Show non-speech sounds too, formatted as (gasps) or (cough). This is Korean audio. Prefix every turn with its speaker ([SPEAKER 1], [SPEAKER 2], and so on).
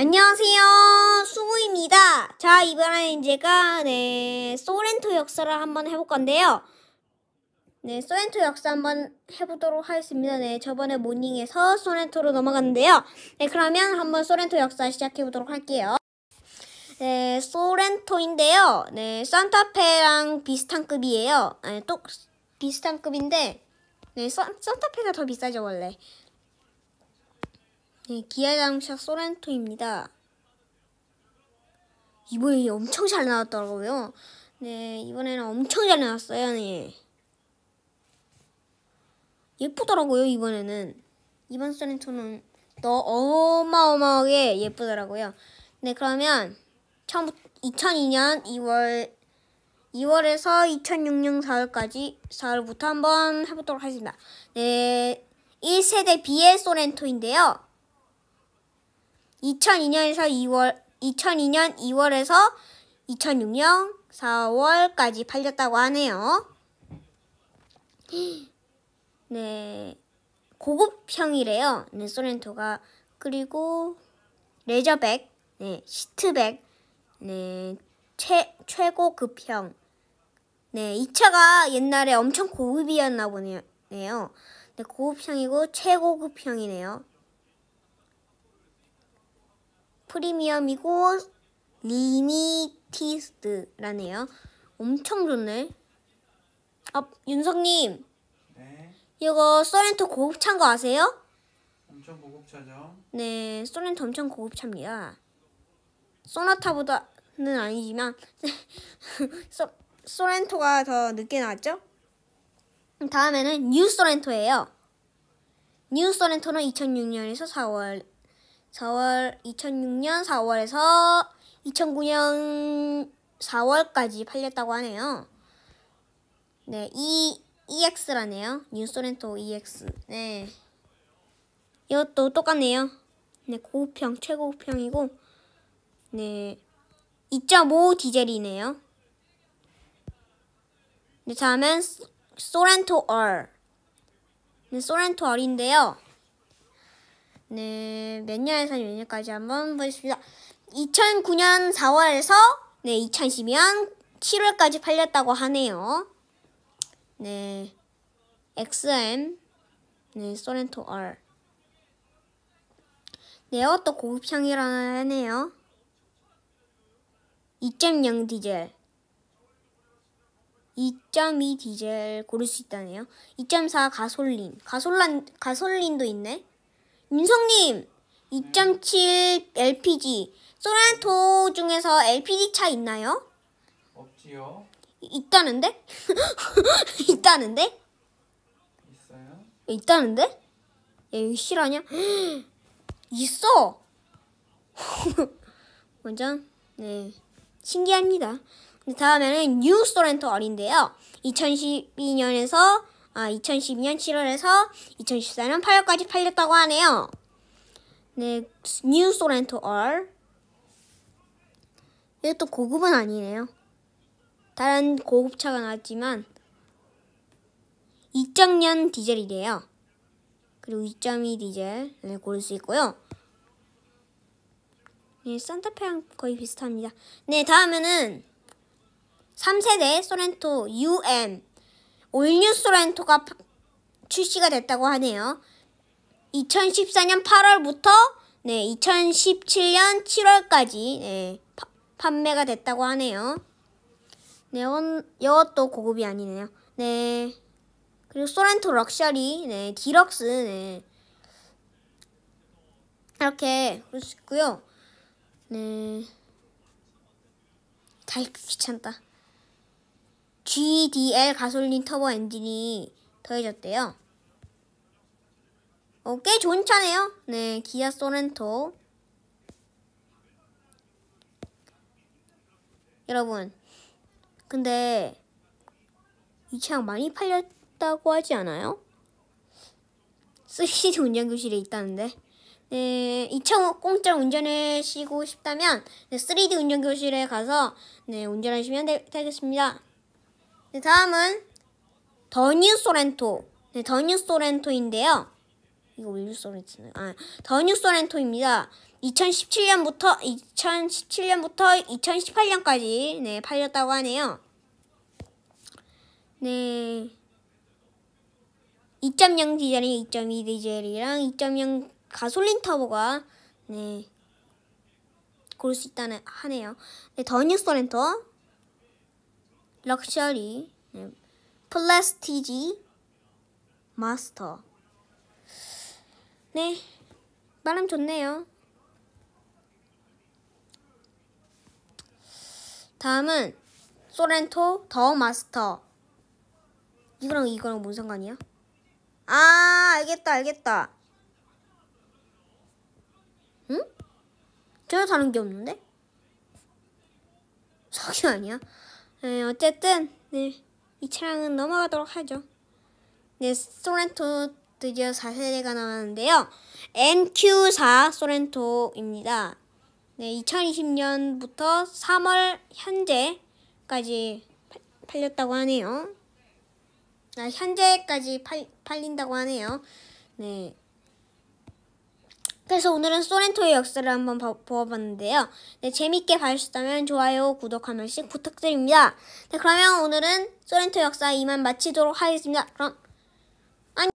[SPEAKER 1] 안녕하세요. 수구입니다. 자, 이번에는 제가, 네, 소렌토 역사를 한번 해볼 건데요. 네, 소렌토 역사 한번 해보도록 하겠습니다. 네, 저번에 모닝에서 소렌토로 넘어갔는데요. 네, 그러면 한번 소렌토 역사 시작해보도록 할게요. 네, 소렌토인데요. 네, 산타페랑 비슷한 급이에요. 아니, 또 비슷한 급인데, 네, 산타페가 더 비싸죠, 원래. 네, 기아자동차 소렌토입니다. 이번에 엄청 잘 나왔더라고요. 네, 이번에는 엄청 잘 나왔어요. 네. 예쁘더라고요, 이번에는. 이번 소렌토는 더 어마어마하게 예쁘더라고요. 네, 그러면 처음부터 2002년 2월 2월에서 2006년 4월까지 4월부터 한번 해보도록 하겠습니다. 네, 1세대 비엘 소렌토인데요. 2002년에서 2월 2002년 2월에서 2006년 4월까지 팔렸다고 하네요. (gasps) 네. 고급형이래요. 네, 소렌토가 그리고 레저백, 네, 시트백, 네, 최 최고급형. 네, 이 차가 옛날에 엄청 고급이었나 보네요. 네, 고급형이고 최고급형이네요. 프리미엄이고 리미티스라네요. 드 엄청 좋네. 아, 윤성님. 네. 이거 소렌토 고급차인 거 아세요? 엄청 고급차죠. 네, 소렌토 엄청 고급차입니다. 소나타보다는 아니지만 (laughs) 소, 소렌토가 더 늦게 나왔죠? 다음에는 뉴 소렌토예요. 뉴 소렌토는 2006년에서 4월 4월 2006년 4월에서 2009년 4월까지 팔렸다고 하네요. 네, EX라네요. E 뉴소렌토 EX. 네. 이것도 똑같네요. 네, 고평 최고평이고 네. 2.5 디젤이네요. 네, 다음은 소렌토 R. 네, 소렌토 R인데요. 네, 몇 년에서 몇 년까지 한번 보겠습니다. 2009년 4월에서 네, 2012년 7월까지 팔렸다고 하네요. 네, XM, 네, 소렌토 R. 네, 이것도 고급형이라 하네요. 2.0 디젤. 2.2 디젤 고를 수 있다네요. 2.4 가솔린. 가솔란, 가솔린도 있네. 윤성님 2.7 LPG 소란토 중에서 LPG 차 있나요? 없지요. 있다는데? (laughs) 있다는데? 있어요? 있다는데? 야, 이거 실화냐? (gasps) 있어! 완전, (laughs) 네. 신기합니다. 다음에는 뉴 소렌토 어린데요. 2012년에서 아, 2012년 7월에서 2014년 8월까지 팔렸다고 하네요. 네, 뉴 소렌토 R. 이게 또 고급은 아니네요. 다른 고급차가 나왔지만 2.0 디젤이래요. 그리고 2.2 디젤을 고를 수 있고요. 네, 산타페랑 거의 비슷합니다. 네, 다음에는 3세대 소렌토 UM 올뉴스 렌토가 출시가 됐다고 하네요. 2014년 8월부터 네, 2017년 7월까지 네, 파, 판매가 됐다고 하네요. 네, 원, 이것도 고급이 아니네요. 네. 그리고 소렌토 럭셔리, 네, 디럭스, 네. 이렇게 볼 수 있고요. 네. 다 귀찮다. GDL 가솔린 터보 엔진이 더해졌대요. 어, 꽤 좋은 차네요. 네, 기아 소렌토. 여러분, 근데 이 차 많이 팔렸다고 하지 않아요? 3D 운전 교실에 있다는데. 네, 2차 공짜 운전하시고 싶다면 3D 운전 교실에 가서 네, 운전하시면 되, 되겠습니다. 네, 다음은 더 뉴 소렌토. 네, 더뉴 소렌토인데요. 이거 우소렌토 아, 더뉴 소렌토입니다. 2017년부터 2017년부터 2018년까지 네, 팔렸다고 하네요. 네. 2.0 디젤이 2.2 디젤이랑 2.0 가솔린 터보가 네. 고를 수 있다는 하네요. 네, 더뉴 소렌토 럭셔리 네, 플라스티지 마스터 네 바람 좋네요 다음은 소렌토 더 마스터 이거랑 이거랑 뭔 상관이야? 아 알겠다 알겠다 응? 전혀 다른 게 없는데? 사기 (laughs) 아니야? 네, 어쨌든 네, 이 차량은 넘어가도록 하죠. 네, 소렌토 드디어 4세대가 나왔는데요. NQ4 소렌토입니다. 네, 2020년부터 3월 현재까지 파, 팔렸다고 하네요. 아, 현재까지 팔, 팔린다고 하네요. 네. 그래서 오늘은 소렌토의 역사를 한번 보아봤는데요. 네, 재밌게 봐주셨다면 좋아요, 구독 한 번씩 부탁드립니다. 네, 그러면 오늘은 소렌토 역사 이만 마치도록 하겠습니다. 그럼